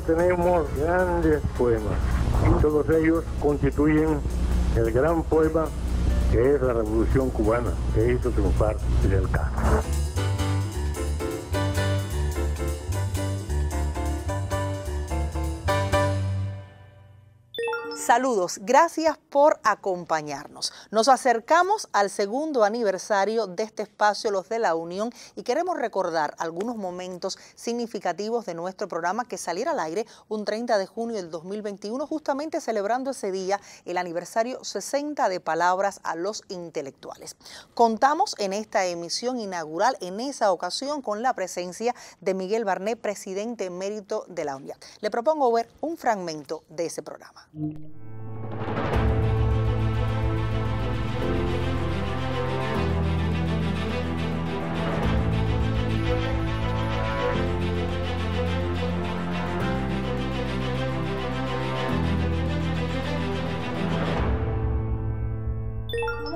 tenemos grandes poemas y todos ellos constituyen el gran poema que es la Revolución Cubana que hizo triunfar el Castro. Saludos, gracias por acompañarnos. Nos acercamos al segundo aniversario de este espacio Los de la Unión y queremos recordar algunos momentos significativos de nuestro programa que saliera al aire un 30 de junio del 2021, justamente celebrando ese día el aniversario 60 de Palabras a los Intelectuales. Contamos en esta emisión inaugural, en esa ocasión, con la presencia de Miguel Barnet, presidente mérito de la Unión. Le propongo ver un fragmento de ese programa.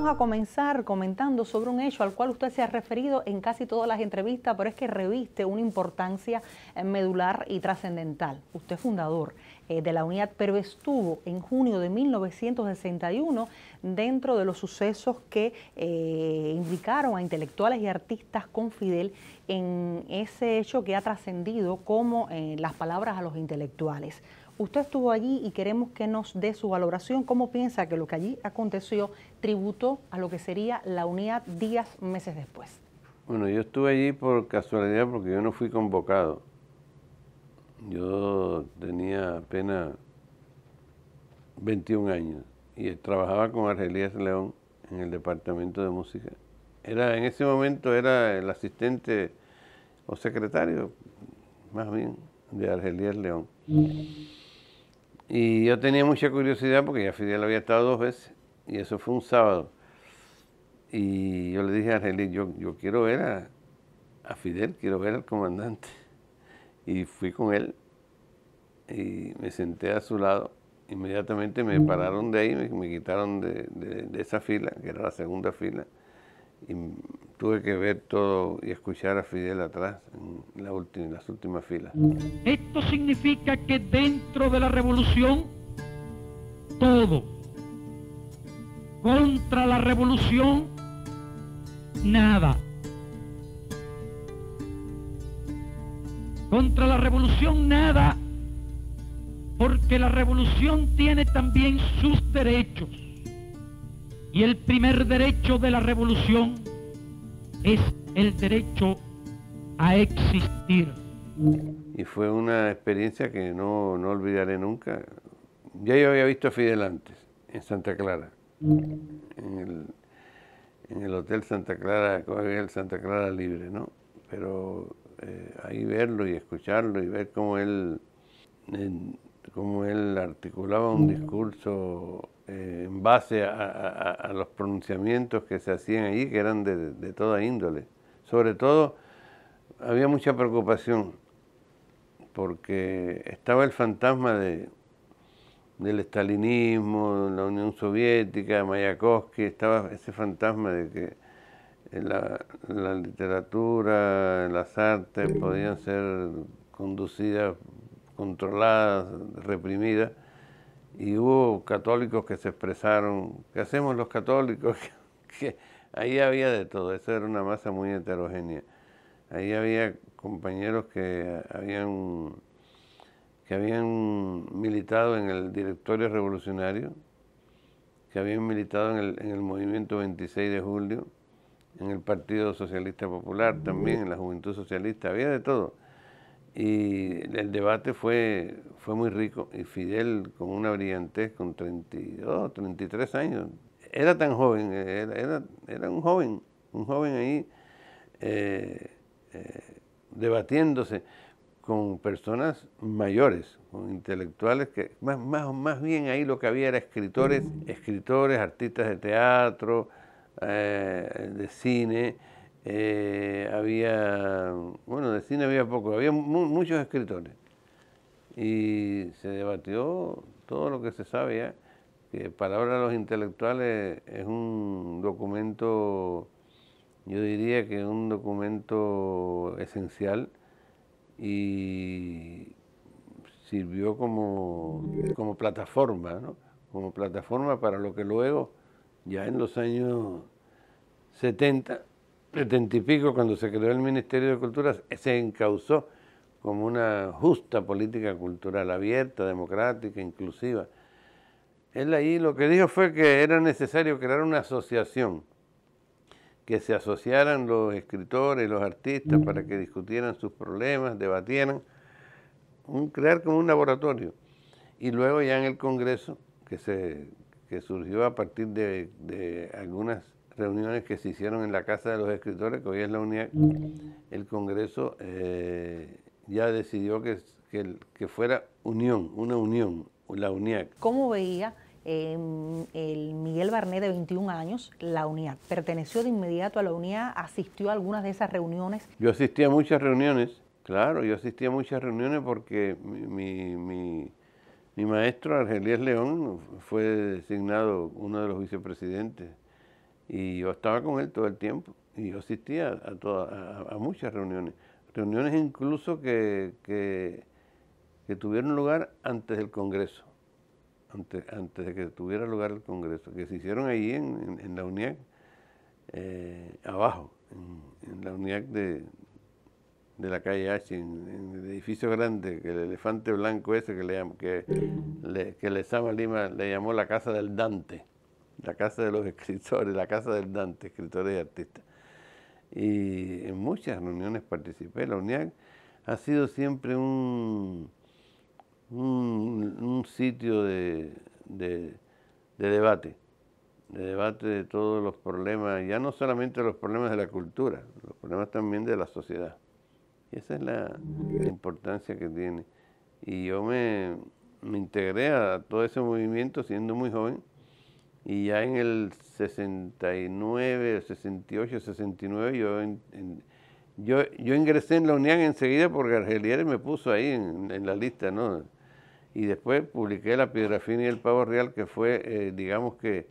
vamos a comenzar comentando sobre un hecho al cual usted se ha referido en casi todas las entrevistas, pero es que reviste una importancia eh, medular y trascendental. Usted es fundador eh, de la unidad, pero estuvo en junio de 1961 dentro de los sucesos que eh, implicaron indicaron a intelectuales y artistas con Fidel en ese hecho que ha trascendido como las palabras a los intelectuales. Usted estuvo allí y queremos que nos dé su valoración. ¿Cómo piensa que lo que allí aconteció tributó a lo que sería la unidad días, meses después? Bueno, yo estuve allí por casualidad porque yo no fui convocado. Yo tenía apenas 21 años y trabajaba con Argelías León en el departamento de música. Era en ese momento era el asistente o secretario, más bien, de Argelías León. Y yo tenía mucha curiosidad porque ya Fidel había estado dos veces y eso fue un sábado. Y yo le dije a Argelis, yo, yo quiero ver a, Fidel, quiero ver al comandante. Y fui con él y me senté a su lado. Inmediatamente me mm. pararon de ahí, me, quitaron de, esa fila, que era la segunda fila, y tuve que ver todo y escuchar a Fidel atrás en, la última, las últimas filas. Esto significa que dentro de la revolución, todo. Contra la revolución, nada. Contra la revolución, nada. Porque la revolución tiene también sus derechos. Y el primer derecho de la revolución es el derecho a existir. Y fue una experiencia que no, olvidaré nunca. Ya yo había visto a Fidel antes, en Santa Clara, en el, Hotel Santa Clara, el Santa Clara Libre, ¿no? Pero eh, ahí verlo y escucharlo y ver cómo él, cómo él articulaba un discurso eh, en base a, los pronunciamientos que se hacían allí, que eran de, toda índole. Sobre todo, había mucha preocupación porque estaba el fantasma de, del estalinismo, la Unión Soviética, Mayakovsky, estaba ese fantasma de que eh, la, la literatura, las artes podían ser conducidas, controladas, reprimidas, y hubo católicos que se expresaron, ¿qué hacemos los católicos? que ahí había de todo, eso era una masa muy heterogénea. Ahí había compañeros que habían, que habían militado en el directorio revolucionario, que habían militado en el, en el movimiento 26 de julio, en el Partido Socialista Popular también, en la Juventud Socialista, había de todo. Y el debate fue, fue muy rico. Y Fidel, con una brillantez, con 32, 33 años, era tan joven, era, era, un joven, un joven ahí eh, eh, debatiéndose con personas mayores, con intelectuales que más, más, más bien ahí lo que había era escritores, escritores, artistas de teatro, eh, de cine, eh, había, bueno, de cine había poco, había muchos escritores. Y se debatió todo lo que se sabía, ¿eh? que para de los Intelectuales es un documento, yo diría que es un documento esencial y sirvió como, como plataforma, ¿no? como plataforma para lo que luego, ya en los años 70, setenta y cuando se creó el Ministerio de Cultura se encauzó como una justa política cultural, abierta, democrática, inclusiva. Él ahí lo que dijo fue que era necesario crear una asociación, que se asociaran los escritores, los artistas, para que discutieran sus problemas, debatieran, crear como un laboratorio. Y luego ya en el Congreso, que, se, surgió a partir de, de algunas reuniones que se hicieron en la Casa de los Escritores, que hoy es la UNIAC, el Congreso eh, ya decidió que, que, fuera unión, una unión, la UNIAC. ¿Cómo veía em, el Miguel Barnet de 21 años la UNIAC? ¿Perteneció de inmediato a la UNIAC? ¿Asistió a algunas de esas reuniones? Yo asistí a muchas reuniones, claro, yo asistí a muchas reuniones porque mi, mi mi maestro, Argelías León, fue designado uno de los vicepresidentes y yo estaba con él todo el tiempo y yo asistía a, toda, a, muchas reuniones, reuniones incluso que, que, tuvieron lugar antes del Congreso, antes, de que tuviera lugar el Congreso, que se hicieron ahí en, la UNIAC, eh, abajo, en, la UNIAC de, la calle H, en, el edificio grande, que el elefante blanco ese que le, que, le, que Lima le llamó la Casa del Dante la casa de los escritores, la casa del Dante, escritores y artistas. Y en muchas reuniones participé. La UNIAC ha sido siempre un, un, sitio de, debate, de debate de todos los problemas, ya no solamente los problemas de la cultura, los problemas también de la sociedad. Y esa es la, importancia que tiene. Y yo me integré a todo ese movimiento siendo muy joven y ya en el 69, 68, 69, yo, yo, ingresé en la Unión enseguida porque Argelier me puso ahí en, la lista, ¿no? Y después publiqué La Piedra Fina y el Pavo Real, que fue, eh, digamos que,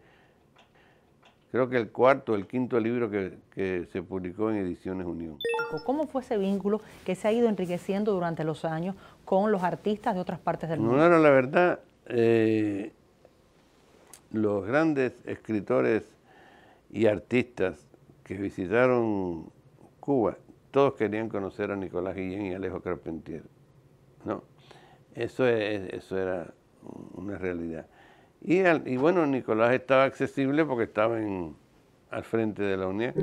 creo que el cuarto, el quinto libro que, se publicó en Ediciones Unión. ¿Cómo fue ese vínculo que se ha ido enriqueciendo durante los años con los artistas de otras partes del mundo? No, no, la verdad, eh, los grandes escritores y artistas que visitaron Cuba, todos querían conocer a Nicolás Guillén y Alejo Carpentier. ¿no? Eso, era una realidad. Y, bueno, Nicolás estaba accesible porque estaba en, al frente de la UNED.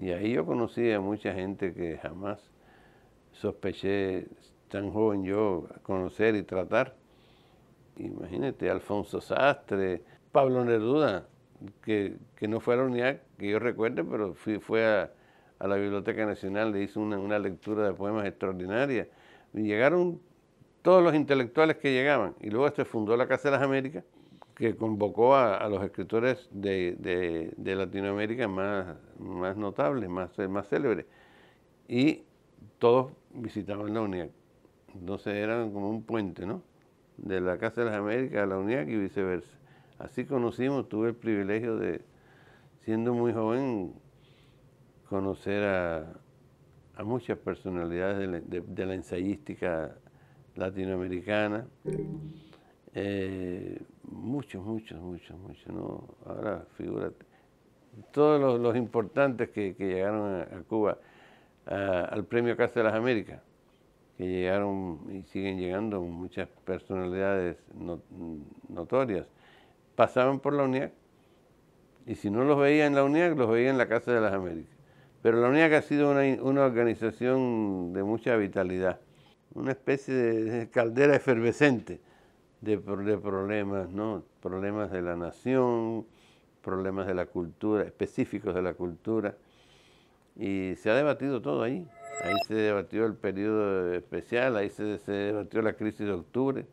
Y ahí yo conocí a mucha gente que jamás sospeché, tan joven yo, conocer y tratar. Imagínate, Alfonso Sastre, Pablo Neruda, que, no fue a la UNIAC, que yo recuerde, pero fue a, la Biblioteca Nacional, le hizo una, lectura de poemas extraordinaria. Y llegaron todos los intelectuales que llegaban. Y luego se fundó la Casa de las Américas, que convocó a, los escritores de, Latinoamérica más, más notables, más, más célebres. Y todos visitaban la UNIAC. Entonces eran como un puente, ¿no? De la Casa de las Américas a la UNIAC y viceversa así conocimos, tuve el privilegio de, siendo muy joven, conocer a, muchas personalidades de la, ensayística latinoamericana. Eh, muchos, muchos, muchos, muchos. ¿no? Ahora, figúrate. Todos los, importantes que, llegaron a, Cuba al Premio Casa de las Américas, que llegaron y siguen llegando muchas personalidades notorias pasaban por la UNIAC y si no los veía en la UNIAC, los veía en la Casa de las Américas. Pero la UNIAC ha sido una, organización de mucha vitalidad, una especie de, caldera efervescente de, de, problemas, ¿no? Problemas de la nación, problemas de la cultura, específicos de la cultura. Y se ha debatido todo ahí. Ahí se debatió el periodo especial, ahí se debatió la crisis de octubre.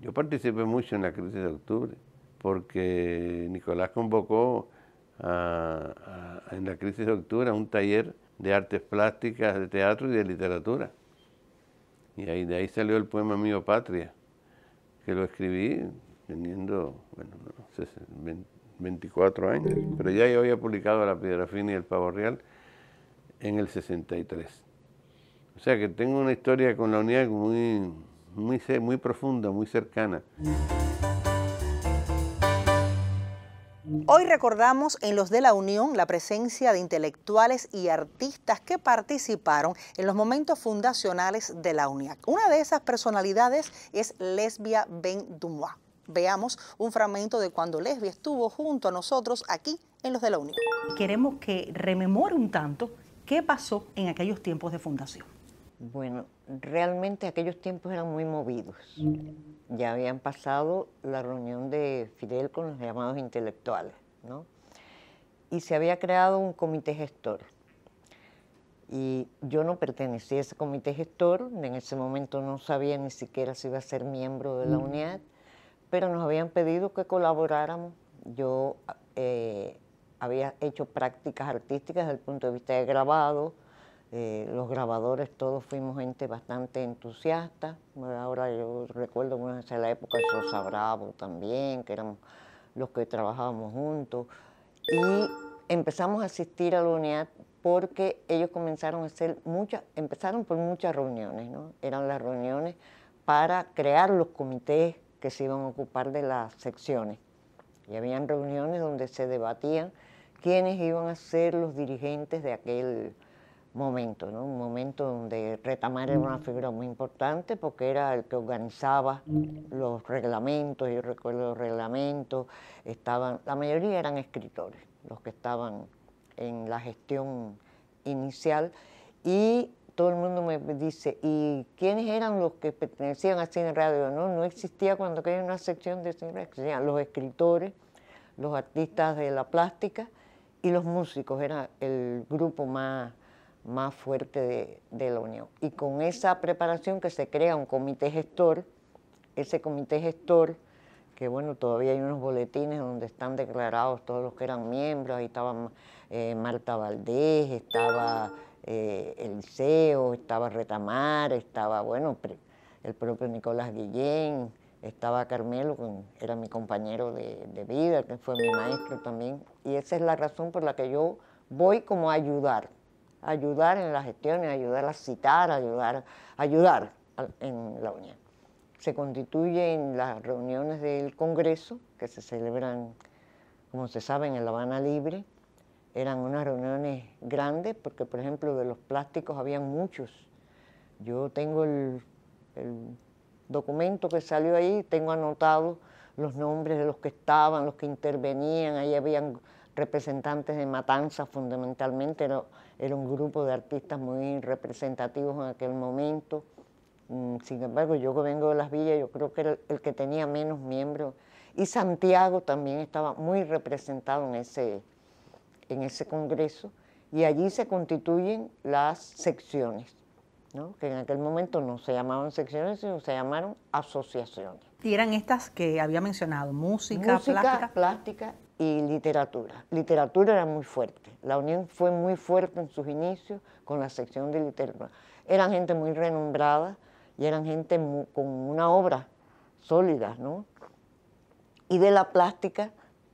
Yo participé mucho en la crisis de octubre porque Nicolás convocó en la crisis de octubre un taller de artes plásticas, de teatro y de literatura. Y ahí, de ahí salió el poema Mío Patria, que lo escribí teniendo, 24 años, pero ya yo había publicado La Piedra Fina y El Pavo Real en el 63. O sea que tengo una historia con la unidad muy, muy profunda, muy cercana. Hoy recordamos en los de la Unión la presencia de intelectuales y artistas que participaron en los momentos fundacionales de la UNIAC. Una de esas personalidades es Lesbia Ben Dumois. Veamos un fragmento de cuando Lesbia estuvo junto a nosotros aquí en los de la Unión. Queremos que rememore un tanto qué pasó en aquellos tiempos de fundación. Bueno, realmente aquellos tiempos eran muy movidos. Mm. Ya habían pasado la reunión de Fidel con los llamados intelectuales, ¿no? Y se había creado un comité gestor. Y yo no pertenecía a ese comité gestor, en ese momento no sabía ni siquiera si iba a ser miembro de la mm. unidad, pero nos habían pedido que colaboráramos. Yo eh, había hecho prácticas artísticas desde el punto de vista de grabado, eh, los grabadores todos fuimos gente bastante entusiasta. Ahora yo recuerdo bueno, en la época de Sosa Bravo también, que éramos los que trabajábamos juntos. Y empezamos a asistir a la unidad porque ellos comenzaron a hacer muchas, empezaron por muchas reuniones, ¿no? Eran las reuniones para crear los comités que se iban a ocupar de las secciones. Y habían reuniones donde se debatían quiénes iban a ser los dirigentes de aquel momento, ¿no? un momento donde Retamar era una mm. figura muy importante porque era el que organizaba mm. los reglamentos, yo recuerdo los reglamentos, estaban, la mayoría eran escritores los que estaban en la gestión inicial y todo el mundo me dice, ¿y quiénes eran los que pertenecían a Cine Radio? No, no existía cuando había una sección de Cine Radio, existían los escritores, los artistas de la plástica y los músicos, era el grupo más más fuerte de, la Unión. Y con esa preparación que se crea un comité gestor, ese comité gestor, que bueno, todavía hay unos boletines donde están declarados todos los que eran miembros, ahí estaba eh, Marta Valdés, estaba eh, Eliseo, estaba Retamar, estaba, bueno, el propio Nicolás Guillén, estaba Carmelo, que era mi compañero de, de vida, que fue mi maestro también, y esa es la razón por la que yo voy como a ayudar ayudar en la gestión, ayudar a citar, ayudar, ayudar en la Unión. Se constituye en las reuniones del Congreso, que se celebran, como se sabe, en La Habana Libre. Eran unas reuniones grandes porque, por ejemplo, de los plásticos habían muchos. Yo tengo el, documento que salió ahí, tengo anotado los nombres de los que estaban, los que intervenían, ahí habían representantes de Matanza fundamentalmente, era un grupo de artistas muy representativos en aquel momento. Mm, sin embargo, yo que vengo de las villas, yo creo que era el que tenía menos miembros. Y Santiago también estaba muy representado en ese, en ese congreso. Y allí se constituyen las secciones, ¿no? que en aquel momento no se llamaban secciones, sino se llamaron asociaciones. Y eran estas que había mencionado, música, música plástica y literatura. Literatura era muy fuerte. La Unión fue muy fuerte en sus inicios con la sección de literatura. Eran gente muy renombrada y eran gente con una obra sólida, ¿no? Y de la plástica,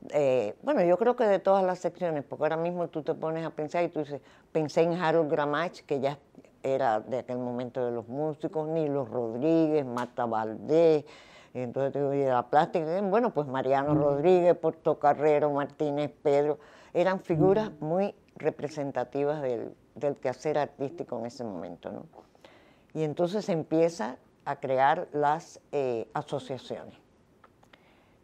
eh, bueno, yo creo que de todas las secciones, porque ahora mismo tú te pones a pensar y tú dices, pensé en Harold Gramach, que ya era de aquel momento de los músicos, ni los Rodríguez, Mata Valdés, y entonces la plástica? Eh, bueno, pues Mariano Rodríguez, Porto Carrero, Martínez Pedro, eran figuras muy representativas del, quehacer artístico en ese momento. ¿no? Y entonces se empieza a crear las eh, asociaciones.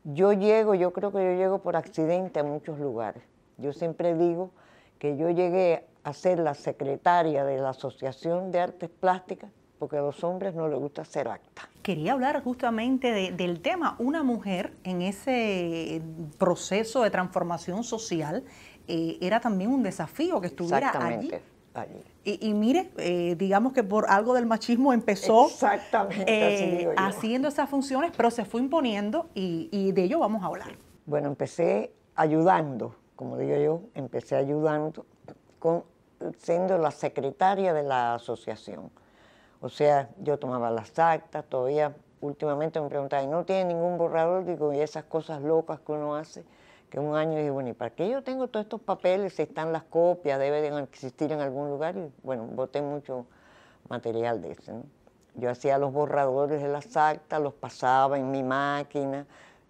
Yo llego, yo creo que yo llego por accidente a muchos lugares. Yo siempre digo que yo llegué a ser la secretaria de la Asociación de Artes Plásticas porque a los hombres no les gusta ser acta. Quería hablar justamente del tema, una mujer en ese proceso de transformación social eh, era también un desafío que estuviera Exactamente. allí. Y, mire, eh, digamos que por algo del machismo empezó eh, haciendo esas funciones, pero se fue imponiendo y, de ello vamos a hablar. Bueno, empecé ayudando, como digo yo, empecé ayudando con siendo la secretaria de la asociación. O sea, yo tomaba las actas, todavía últimamente me preguntaban, ¿no tiene ningún borrador? Digo, y esas cosas locas que uno hace, que un año dije, bueno, ¿y para qué yo tengo todos estos papeles? Están las copias, deben existir en algún lugar. bueno, boté mucho material de ese. Yo hacía los borradores de las actas, los pasaba en mi máquina,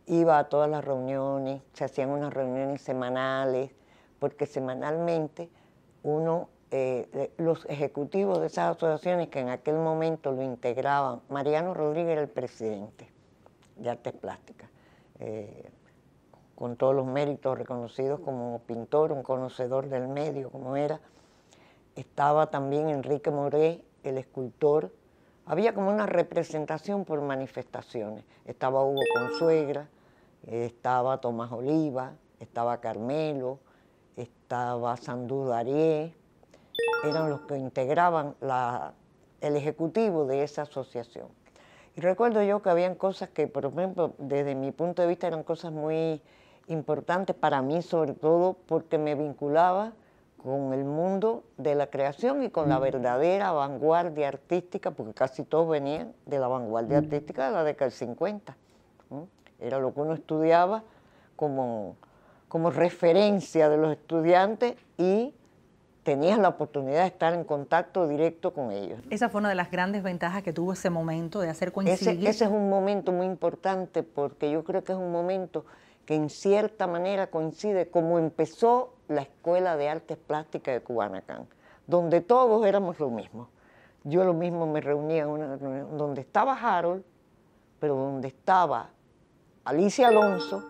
iba a todas las reuniones, se hacían unas reuniones semanales, porque semanalmente uno eh, los ejecutivos de esas asociaciones que en aquel momento lo integraban. Mariano Rodríguez era el presidente de Artes Plásticas, eh, con todos los méritos reconocidos como pintor, un conocedor del medio como era. Estaba también Enrique Moré, el escultor. Había como una representación por manifestaciones. Estaba Hugo Consuegra, estaba Tomás Oliva, estaba Carmelo, estaba Sandú Darié, eran los que integraban el ejecutivo de esa asociación. Y recuerdo yo que habían cosas que, por ejemplo, desde mi punto de vista eran cosas muy importantes para mí, sobre todo porque me vinculaba con el mundo de la creación y con la mm. verdadera vanguardia artística, porque casi todos venían de la vanguardia mm. artística de la década del 50. Era lo que uno estudiaba como, como referencia de los estudiantes y tenías la oportunidad de estar en contacto directo con ellos. Esa fue una de las grandes ventajas que tuvo ese momento de hacer coincidir. Ese, es un momento muy importante porque yo creo que es un momento que en cierta manera coincide como empezó la Escuela de Artes Plásticas de Cubanacán, donde todos éramos lo mismo. Yo lo mismo me reunía en una reunión donde estaba Harold, pero donde estaba Alicia Alonso,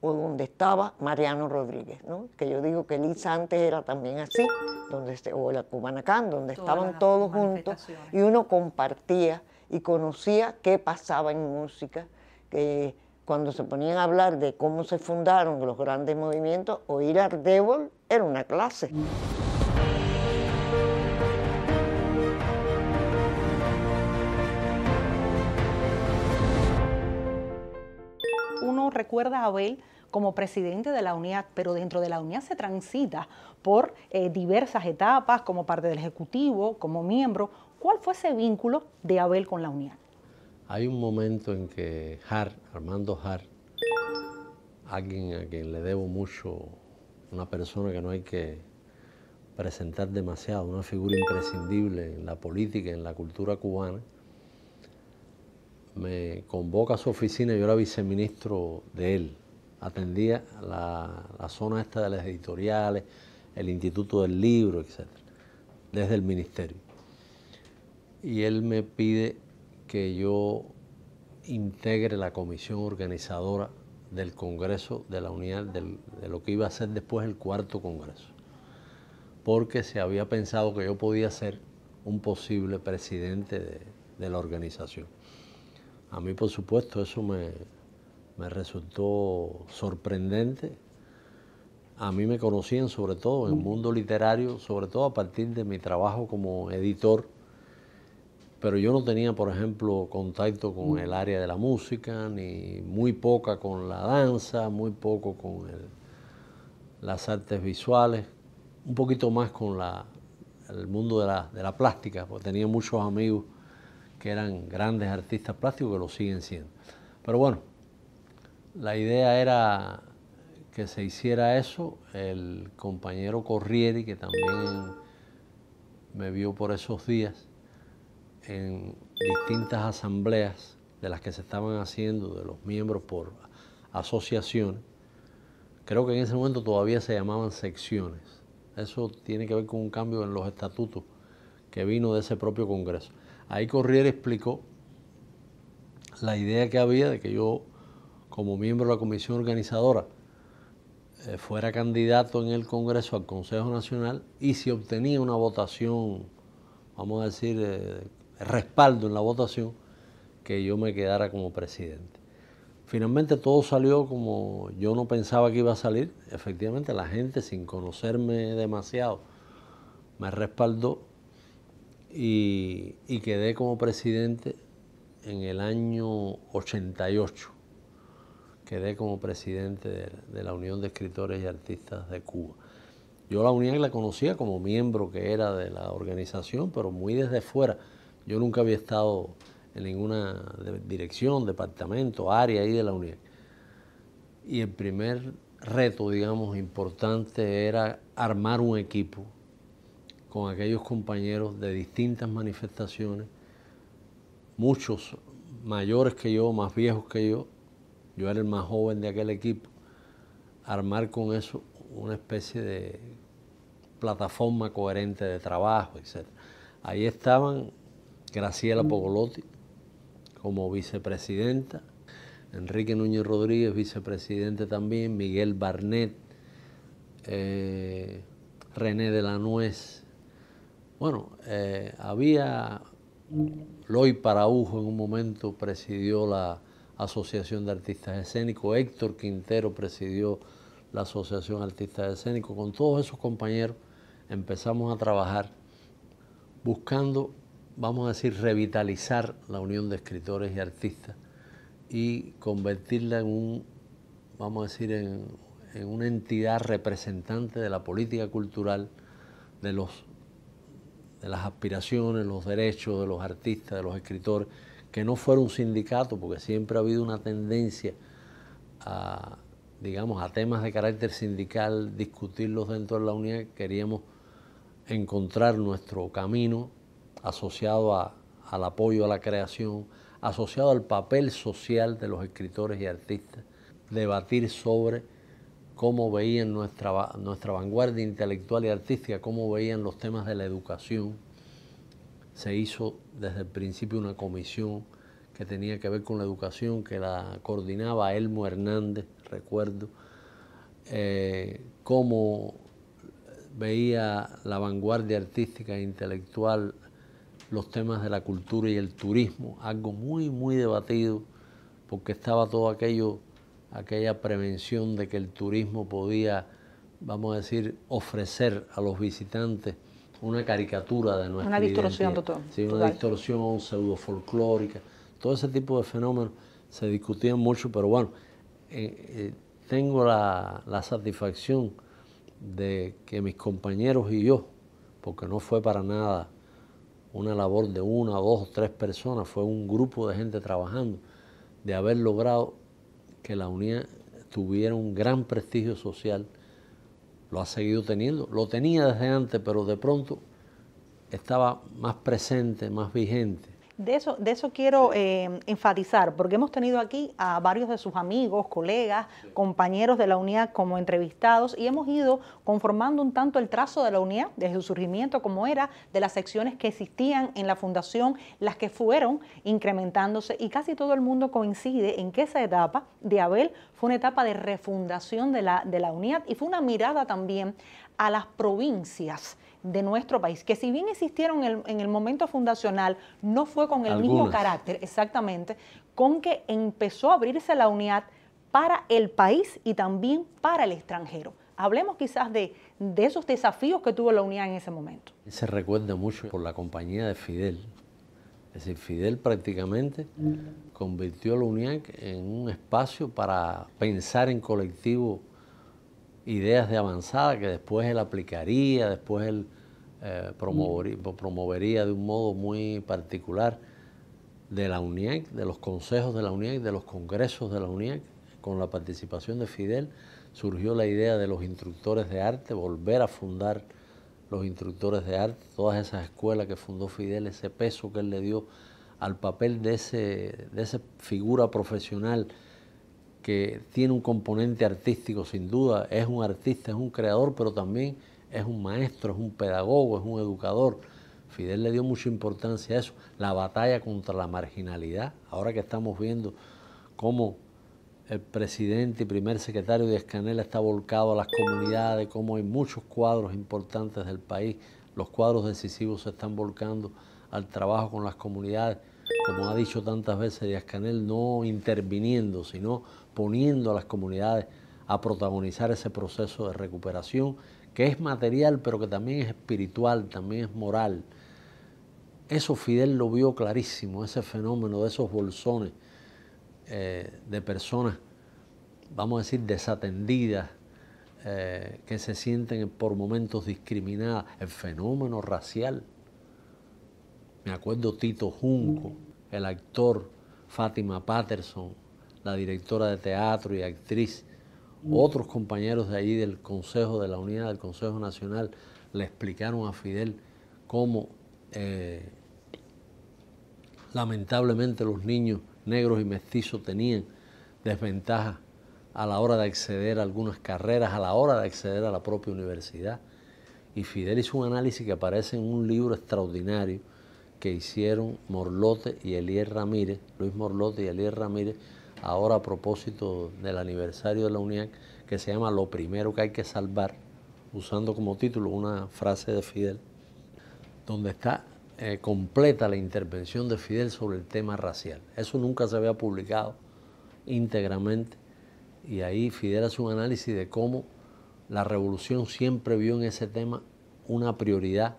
o donde estaba Mariano Rodríguez, ¿no? que yo digo que Liz antes era también así, donde, este, o la Cubanacán, donde estaban todos juntos y uno compartía y conocía qué pasaba en música, que cuando se ponían a hablar de cómo se fundaron los grandes movimientos, oír Ardebol era una clase. recuerda Abel como presidente de la unidad, pero dentro de la unidad se transita por eh, diversas etapas como parte del Ejecutivo, como miembro. ¿Cuál fue ese vínculo de Abel con la unidad? Hay un momento en que Har, Armando Har, alguien a quien le debo mucho, una persona que no hay que presentar demasiado, una figura imprescindible en la política, en la cultura cubana, me convoca a su oficina, yo era viceministro de él, atendía la, zona esta de las editoriales, el Instituto del Libro, etc., desde el ministerio. Y él me pide que yo integre la comisión organizadora del Congreso de la Unidad, de lo que iba a ser después el cuarto Congreso, porque se había pensado que yo podía ser un posible presidente de la organización. A mí, por supuesto, eso me, resultó sorprendente. A mí me conocían sobre todo en el mundo literario, sobre todo a partir de mi trabajo como editor, pero yo no tenía, por ejemplo, contacto con el área de la música, ni muy poca con la danza, muy poco con las artes visuales, un poquito más con el mundo de la plástica, porque tenía muchos amigos que eran grandes artistas plásticos que lo siguen siendo. Pero bueno, la idea era que se hiciera eso. El compañero Corrieri, que también me vio por esos días en distintas asambleas de las que se estaban haciendo de los miembros por asociaciones, creo que en ese momento todavía se llamaban secciones. Eso tiene que ver con un cambio en los estatutos que vino de ese propio Congreso. Ahí Corriere explicó la idea que había de que yo, como miembro de la comisión organizadora, eh, fuera candidato en el Congreso al Consejo Nacional y si obtenía una votación, vamos a decir, eh, respaldo en la votación, que yo me quedara como presidente. Finalmente todo salió como yo no pensaba que iba a salir. Efectivamente la gente, sin conocerme demasiado, me respaldó y, quedé como presidente en el año 88. Quedé como presidente de, de la Unión de Escritores y Artistas de Cuba. Yo la Unión la conocía como miembro que era de la organización, pero muy desde fuera. Yo nunca había estado en ninguna dirección, departamento, área ahí de la Unión. Y el primer reto, digamos, importante era armar un equipo con aquellos compañeros de distintas manifestaciones, muchos mayores que yo, más viejos que yo, yo era el más joven de aquel equipo, armar con eso una especie de plataforma coherente de trabajo, etc. Ahí estaban Graciela Pogolotti como vicepresidenta, Enrique Núñez Rodríguez, vicepresidente también, Miguel Barnet, eh, René de la Nuez, bueno, eh, había Loy Paraujo en un momento presidió la Asociación de Artistas Escénicos, Héctor Quintero presidió la Asociación de Artistas Escénicos, con todos esos compañeros empezamos a trabajar buscando, vamos a decir, revitalizar la unión de escritores y artistas y convertirla en un, vamos a decir, en una entidad representante de la política cultural de los de las aspiraciones, los derechos de los artistas, de los escritores, que no fuera un sindicato, porque siempre ha habido una tendencia a, digamos, a temas de carácter sindical, discutirlos dentro de la unidad, queríamos encontrar nuestro camino asociado al apoyo a la creación, asociado al papel social de los escritores y artistas, debatir sobre cómo veían nuestra, nuestra vanguardia intelectual y artística, cómo veían los temas de la educación. Se hizo desde el principio una comisión que tenía que ver con la educación, que la coordinaba Elmo Hernández, recuerdo, eh, cómo veía la vanguardia artística e intelectual los temas de la cultura y el turismo, algo muy, muy debatido, porque estaba todo aquello aquella prevención de que el turismo podía, vamos a decir, ofrecer a los visitantes una caricatura de nuestra Una distorsión doctor. Sí, una distorsión pseudo folclórica. Todo ese tipo de fenómenos se discutían mucho, pero bueno, eh, eh, tengo la, la satisfacción de que mis compañeros y yo, porque no fue para nada una labor de una, dos o tres personas, fue un grupo de gente trabajando, de haber logrado que la unidad tuviera un gran prestigio social, lo ha seguido teniendo. Lo tenía desde antes, pero de pronto estaba más presente, más vigente. De eso, de eso quiero em, enfatizar, porque hemos tenido aquí a varios de sus amigos, colegas, compañeros de la unidad como entrevistados y hemos ido conformando un tanto el trazo de la unidad desde su surgimiento como era, de las secciones que existían en la fundación, las que fueron incrementándose y casi todo el mundo coincide en que esa etapa de Abel fue una etapa de refundación de la, de la unidad y fue una mirada también a las provincias de nuestro país, que si bien existieron en el, momento fundacional, no fue con el mismo carácter, exactamente, con que empezó a abrirse la unidad para el país y también para el extranjero. Hablemos quizás de, esos desafíos que tuvo la unidad en ese momento. Se recuerda mucho por la compañía de Fidel. Es decir, Fidel prácticamente mm. convirtió la unidad en un espacio para pensar en colectivo ideas de avanzada que después él aplicaría, después él eh, mm. promovería, de un modo muy particular de la UNIAC, de los consejos de la UNIAC, de los congresos de la UNIAC, con la participación de Fidel, surgió la idea de los instructores de arte, volver a fundar los instructores de arte, todas esas escuelas que fundó Fidel, ese peso que él le dio al papel de, de esa figura profesional que tiene un componente artístico sin duda, es un artista, es un creador, pero también es un maestro, es un pedagogo, es un educador. Fidel le dio mucha importancia a eso, la batalla contra la marginalidad, ahora que estamos viendo cómo el presidente y primer secretario de Escanela está volcado a las comunidades, cómo hay muchos cuadros importantes del país, los cuadros decisivos se están volcando al trabajo con las comunidades, como ha dicho tantas veces Díaz Canel, no interviniendo, sino poniendo a las comunidades a protagonizar ese proceso de recuperación que es material, pero que también es espiritual, también es moral. Eso Fidel lo vio clarísimo, ese fenómeno de esos bolsones eh, de personas, vamos a decir, desatendidas, eh, que se sienten por momentos discriminadas, el fenómeno racial. Me acuerdo Tito Junco, el actor Fátima Patterson, la directora de teatro y actriz, mm. otros compañeros de allí del Consejo, de la unidad del Consejo Nacional, le explicaron a Fidel cómo eh, lamentablemente los niños negros y mestizos tenían desventajas a la hora de acceder a algunas carreras, a la hora de acceder a la propia universidad. Y Fidel hizo un análisis que aparece en un libro extraordinario que hicieron Morlote y Elier Ramírez, Luis Morlote y Elier Ramírez, ahora a propósito del aniversario de la Unión, que se llama Lo primero que hay que salvar, usando como título una frase de Fidel, donde está eh, completa la intervención de Fidel sobre el tema racial. Eso nunca se había publicado íntegramente y ahí Fidel hace un análisis de cómo la revolución siempre vio en ese tema una prioridad.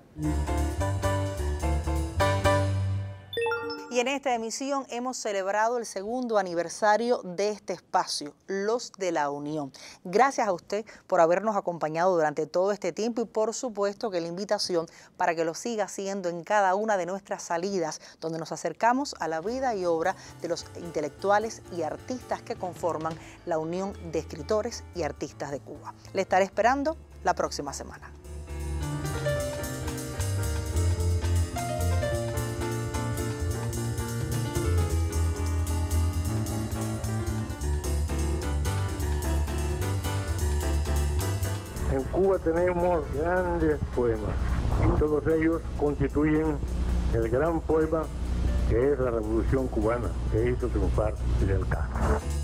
en esta emisión hemos celebrado el segundo aniversario de este espacio, Los de la Unión. Gracias a usted por habernos acompañado durante todo este tiempo y por supuesto que la invitación para que lo siga haciendo en cada una de nuestras salidas, donde nos acercamos a la vida y obra de los intelectuales y artistas que conforman la Unión de Escritores y Artistas de Cuba. Le estaré esperando la próxima semana. Cuba tenemos grandes poemas y todos ellos constituyen el gran poema que es la revolución cubana que hizo triunfar el Castro.